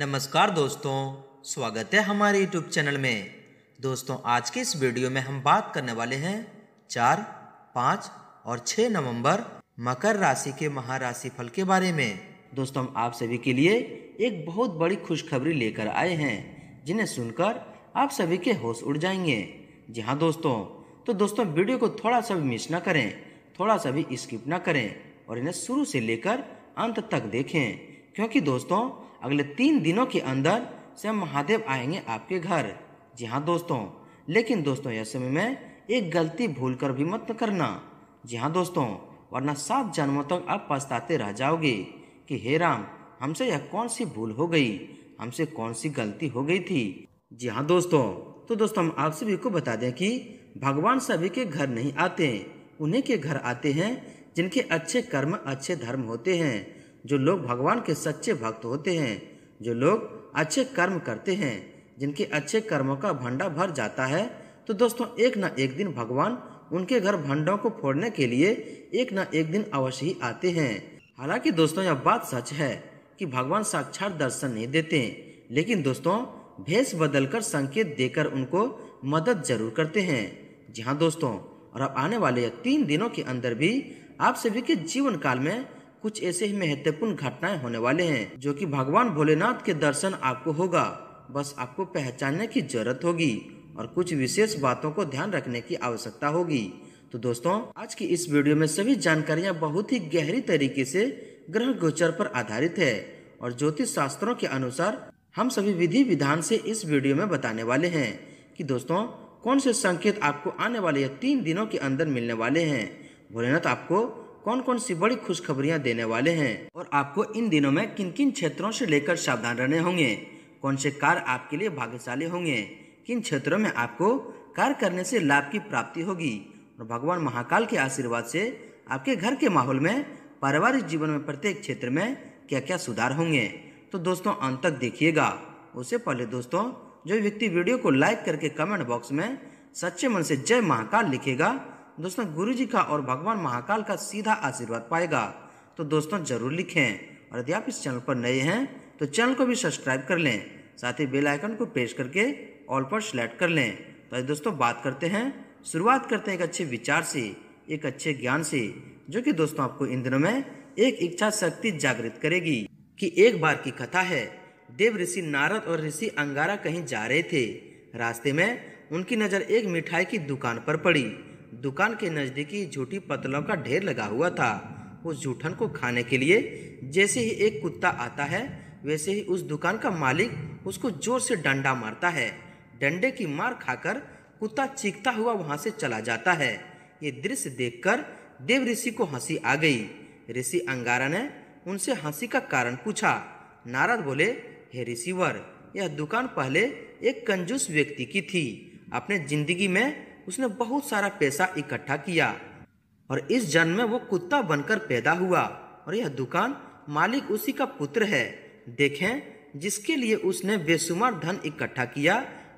नमस्कार दोस्तों स्वागत है हमारे यूट्यूब चैनल में दोस्तों आज के इस वीडियो में हम बात करने वाले हैं चार पाँच और छः नवंबर मकर राशि के महाराशि फल के बारे में दोस्तों हम आप सभी के लिए एक बहुत बड़ी खुशखबरी लेकर आए हैं जिन्हें सुनकर आप सभी के होश उड़ जाएंगे जी हाँ दोस्तों तो दोस्तों वीडियो को थोड़ा सा भी मिस ना करें थोड़ा सा भी स्किप ना करें और इन्हें शुरू से लेकर अंत तक देखें क्योंकि दोस्तों अगले तीन दिनों के अंदर स्वयं महादेव आएंगे आपके घर जी हाँ दोस्तों लेकिन दोस्तों यह समय में एक गलती भूल कर भी मत करना जी हाँ दोस्तों वरना सात जन्मों तक आप पछताते रह जाओगे कि हे राम हमसे यह कौन सी भूल हो गई हमसे कौन सी गलती हो गई थी जी हाँ दोस्तों तो दोस्तों हम आप सभी को बता दें कि भगवान सभी के घर नहीं आते उन्हीं के घर आते हैं जिनके अच्छे कर्म अच्छे धर्म होते हैं जो लोग भगवान के सच्चे भक्त होते हैं जो लोग अच्छे कर्म करते हैं जिनके अच्छे कर्मों का भंडा भर जाता है तो दोस्तों एक ना एक दिन भगवान उनके घर भंडों को फोड़ने के लिए एक ना एक दिन अवश्य ही आते हैं हालांकि दोस्तों यह बात सच है कि भगवान साक्षात दर्शन नहीं देते लेकिन दोस्तों भेष बदलकर संकेत देकर उनको मदद जरूर करते हैं जी हाँ दोस्तों और अब आने वाले तीन दिनों के अंदर भी आप सभी के जीवन काल में कुछ ऐसे ही महत्वपूर्ण घटनाएं होने वाले हैं जो कि भगवान भोलेनाथ के दर्शन आपको होगा बस आपको पहचानने की जरूरत होगी और कुछ विशेष बातों को ध्यान रखने की आवश्यकता होगी तो दोस्तों आज की इस वीडियो में सभी जानकारियाँ बहुत ही गहरी तरीके से ग्रह गोचर पर आधारित है और ज्योतिष शास्त्रों के अनुसार हम सभी विधि विधान से इस वीडियो में बताने वाले हैं कि दोस्तों कौन से संकेत आपको आने वाले तीन दिनों के अंदर मिलने वाले हैं भोलेनाथ आपको कौन कौन सी बड़ी खुशखबरियां देने वाले हैं और आपको इन दिनों में किन किन क्षेत्रों से लेकर सावधान रहने होंगे कौन से कार आपके लिए भाग्यशाली होंगे किन क्षेत्रों में आपको कार्य करने से लाभ की प्राप्ति होगी और भगवान महाकाल के आशीर्वाद से आपके घर के माहौल में पारिवारिक जीवन में प्रत्येक क्षेत्र में क्या क्या सुधार होंगे तो दोस्तों अंत तक देखिएगा उससे पहले दोस्तों जो व्यक्ति वीडियो को लाइक करके कमेंट बॉक्स में सच्चे मन से जय महाकाल लिखेगा दोस्तों गुरु जी का और भगवान महाकाल का सीधा आशीर्वाद पाएगा तो दोस्तों जरूर लिखें और यदि आप इस चैनल पर नए हैं तो चैनल को भी सब्सक्राइब कर लें साथ ही बेल आइकन को प्रेस करके ऑल पर सेलेक्ट कर लें तो दोस्तों बात करते हैं शुरुआत करते हैं एक अच्छे विचार से एक अच्छे ज्ञान से जो कि दोस्तों आपको इन दिनों में एक इच्छा शक्ति जागृत करेगी कि एक बार की कथा है देव ऋषि नारद और ऋषि अंगारा कहीं जा रहे थे रास्ते में उनकी नज़र एक मिठाई की दुकान पर पड़ी दुकान के नज़दीकी झूठी पतलों का ढेर लगा हुआ था उस जूठन को खाने के लिए जैसे ही एक कुत्ता आता है वैसे ही उस दुकान का मालिक उसको जोर से डंडा मारता है डंडे की मार खाकर कुत्ता चीखता हुआ वहां से चला जाता है ये दृश्य देखकर देव ऋषि को हंसी आ गई ऋषि अंगारा ने उनसे हंसी का कारण पूछा नारद बोले हे ऋषिवर यह दुकान पहले एक कंजूस व्यक्ति की थी अपने जिंदगी में उसने बहुत सारा पैसा इकट्ठा किया और इस जन्म में वो कुत्ता बनकर पैदा हुआ और यह दुकान मालिक उसी का पुत्र है देखें जिसके लिए उसने बेसुमार धन इकट्ठा किया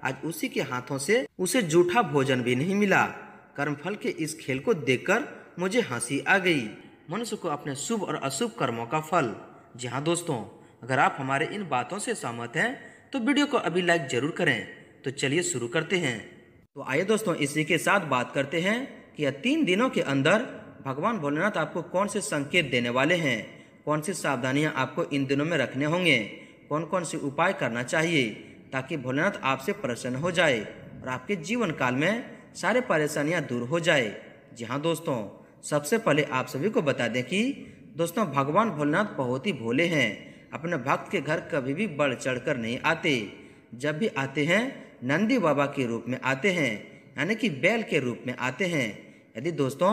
आज उसी के हाथों से उसे जूठा भोजन भी नहीं मिला कर्मफल के इस खेल को देखकर मुझे हंसी आ गई मनुष्य को अपने शुभ और अशुभ कर्मों का फल जी हाँ दोस्तों अगर आप हमारे इन बातों से सहमत हैं तो वीडियो को अभी लाइक जरूर करें तो चलिए शुरू करते हैं तो आइए दोस्तों इसी के साथ बात करते हैं कि यह तीन दिनों के अंदर भगवान भोलेनाथ आपको कौन से संकेत देने वाले हैं कौन सी सावधानियां आपको इन दिनों में रखने होंगे कौन कौन से उपाय करना चाहिए ताकि भोलेनाथ आपसे प्रसन्न हो जाए और आपके जीवन काल में सारे परेशानियां दूर हो जाए जी हाँ दोस्तों सबसे पहले आप सभी को बता दें कि दोस्तों भगवान भोलेनाथ बहुत ही भोले हैं अपने भक्त के घर कभी भी बढ़ चढ़ कर नहीं आते जब भी आते हैं नंदी बाबा के रूप में आते हैं यानी कि बैल के रूप में आते हैं यदि दोस्तों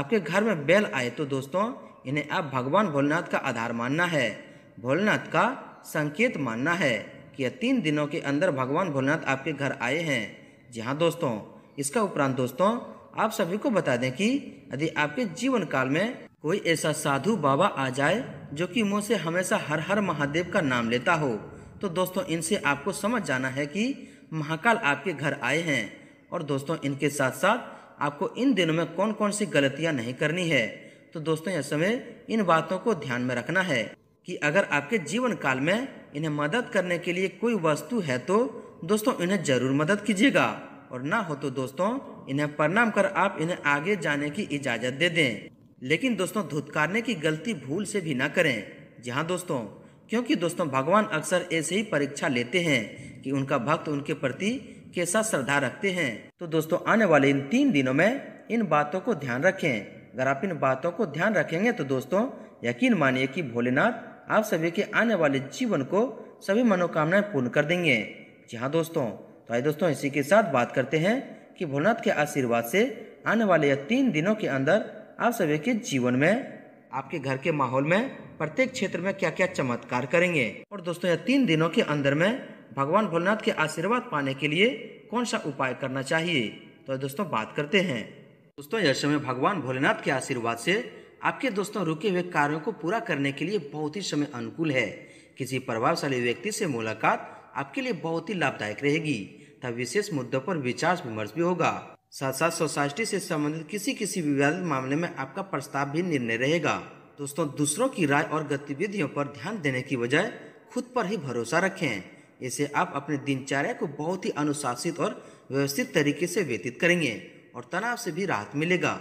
आपके घर में बैल आए तो दोस्तों इन्हें आप भगवान भोलेनाथ का आधार मानना है भोलेनाथ का संकेत मानना है कि यह तीन दिनों के अंदर भगवान भोलेनाथ आपके घर आए हैं जी हाँ दोस्तों इसका उपरांत दोस्तों आप सभी को बता दें कि यदि आपके जीवन काल में कोई ऐसा साधु बाबा आ जाए जो कि मुँह से हमेशा हर हर महादेव का नाम लेता हो तो दोस्तों इनसे आपको समझ जाना है कि महाकाल आपके घर आए हैं और दोस्तों इनके साथ साथ आपको इन दिनों में कौन कौन सी गलतियाँ नहीं करनी है तो दोस्तों यह समय इन बातों को ध्यान में रखना है कि अगर आपके जीवन काल में इन्हें मदद करने के लिए कोई वस्तु है तो दोस्तों इन्हें जरूर मदद कीजिएगा और ना हो तो दोस्तों इन्हें प्रणाम कर आप इन्हें आगे जाने की इजाज़त दे दें लेकिन दोस्तों धुतकारने की गलती भूल से भी ना करें जी हाँ दोस्तों क्योंकि दोस्तों भगवान अक्सर ऐसे ही परीक्षा लेते हैं कि उनका भक्त उनके प्रति कैसा श्रद्धा रखते हैं तो दोस्तों आने वाले इन तीन दिनों में इन बातों को ध्यान रखें अगर आप इन बातों को ध्यान रखेंगे तो दोस्तों यकीन मानिए कि भोलेनाथ आप सभी के आने वाले जीवन को सभी मनोकामनाएं पूर्ण कर देंगे जी हाँ दोस्तों तो आइए दोस्तों इसी के साथ बात करते हैं कि भोलेनाथ के आशीर्वाद से आने वाले यह तीन दिनों के अंदर आप सभी के जीवन में आपके घर के माहौल में प्रत्येक क्षेत्र में क्या क्या चमत्कार करेंगे और दोस्तों यह तीन दिनों के अंदर में भगवान भोलेनाथ के आशीर्वाद पाने के लिए कौन सा उपाय करना चाहिए तो दोस्तों बात करते हैं दोस्तों यह समय भगवान भोलेनाथ के आशीर्वाद से आपके दोस्तों रुके हुए कार्यों को पूरा करने के लिए बहुत ही समय अनुकूल है किसी प्रभावशाली व्यक्ति से मुलाकात आपके लिए बहुत ही लाभदायक रहेगी तथा विशेष मुद्दों पर विचार विमर्श भी होगा साथ साथ सोसाइटी से संबंधित किसी किसी विवादित मामले में आपका प्रस्ताव भी निर्णय रहेगा दोस्तों दूसरों की राय और गतिविधियों पर ध्यान देने की बजाय खुद पर ही भरोसा रखें इसे आप अपने दिनचर्या को बहुत ही अनुशासित और व्यवस्थित तरीके से व्यतीत करेंगे और तनाव से भी राहत मिलेगा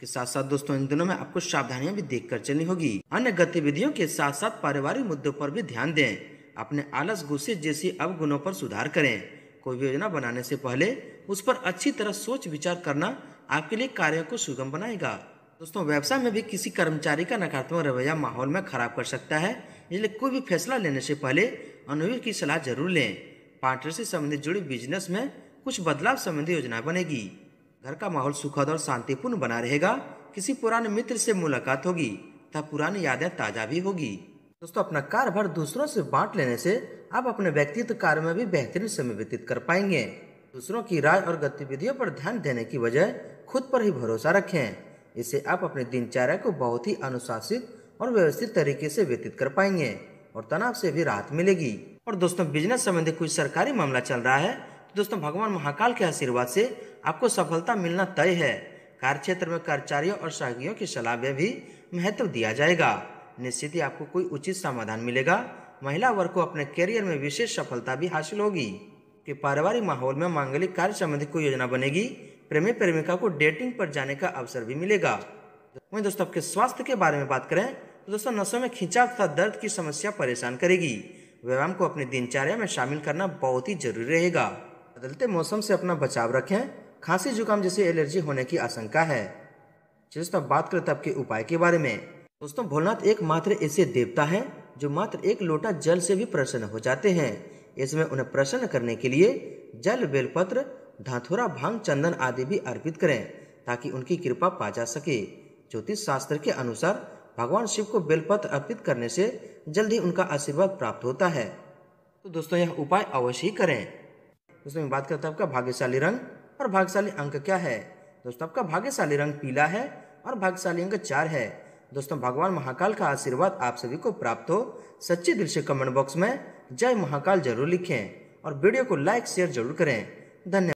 के साथ साथ दोस्तों इन दिनों में आपको सावधानियां भी देख कर चलनी होगी अन्य गतिविधियों के साथ साथ पारिवारिक मुद्दों पर भी ध्यान दें अपने आलस गुस्से जैसी अवगुणों पर सुधार करें कोई योजना बनाने से पहले उस पर अच्छी तरह सोच विचार करना आपके लिए कार्यों को सुगम बनाएगा दोस्तों व्यवसाय में भी किसी कर्मचारी का नकारात्मक रवैया माहौल में खराब कर सकता है इसलिए कोई भी फैसला लेने से पहले अनुभव की सलाह जरूर लें पार्टनर से संबंधित जुड़े बिजनेस में कुछ बदलाव संबंधी योजना बनेगी घर का माहौल सुखद और शांतिपूर्ण बना रहेगा किसी पुराने मित्र से मुलाकात होगी तथा पुरानी यादें ताज़ा भी होगी दोस्तों अपना भर दूसरों से बांट लेने से आप अपने व्यक्तित्व कार्य में भी बेहतरीन समय व्यतीत कर पाएंगे दूसरों की राय और गतिविधियों पर ध्यान देने की बजाय खुद पर ही भरोसा रखें इससे आप अपने दिनचर्या को बहुत ही अनुशासित और व्यवस्थित तरीके से व्यतीत कर पाएंगे और तनाव से भी राहत मिलेगी और दोस्तों बिजनेस संबंधी कुछ सरकारी मामला चल रहा है तो दोस्तों भगवान महाकाल के आशीर्वाद से आपको सफलता मिलना तय है कार्य क्षेत्र में कर्मचारियों और सहयोगियों की सलाह में भी महत्व दिया जाएगा निश्चित ही आपको कोई उचित समाधान मिलेगा महिला वर्ग को अपने करियर में विशेष सफलता भी हासिल होगी कि पारिवारिक माहौल में मांगलिक कार्य संबंधी कोई योजना बनेगी प्रेमी प्रेमिका को डेटिंग पर जाने का अवसर भी मिलेगा वहीं दोस्तों आपके स्वास्थ्य के बारे में बात करें तो दोस्तों नसों में खिंचाव तथा दर्द की समस्या परेशान करेगी व्यायाम को अपनी दिनचर्या में शामिल करना बहुत ही जरूरी रहेगा बदलते मौसम से अपना बचाव रखें खांसी जुकाम जैसी एलर्जी होने की आशंका है दोस्तों बात करते आपके उपाय के बारे में दोस्तों भोलनाथ एक मात्र ऐसे देवता है जो मात्र एक लोटा जल से भी प्रसन्न हो जाते हैं इसमें उन्हें प्रसन्न करने के लिए जल बेलपत्र धाथुरा भांग चंदन आदि भी अर्पित करें ताकि उनकी कृपा पा जा सके ज्योतिष शास्त्र के अनुसार भगवान शिव को बेलपत्र अर्पित करने से जल्द ही उनका आशीर्वाद प्राप्त होता है तो दोस्तों यह उपाय अवश्य ही करें दोस्तों मैं बात करता हूँ आपका भाग्यशाली रंग और भाग्यशाली अंक क्या है दोस्तों आपका भाग्यशाली रंग पीला है और भाग्यशाली अंक चार है दोस्तों भगवान महाकाल का आशीर्वाद आप सभी को प्राप्त हो सच्चे दिल से कमेंट बॉक्स में जय महाकाल जरूर लिखें और वीडियो को लाइक शेयर जरूर करें धन्यवाद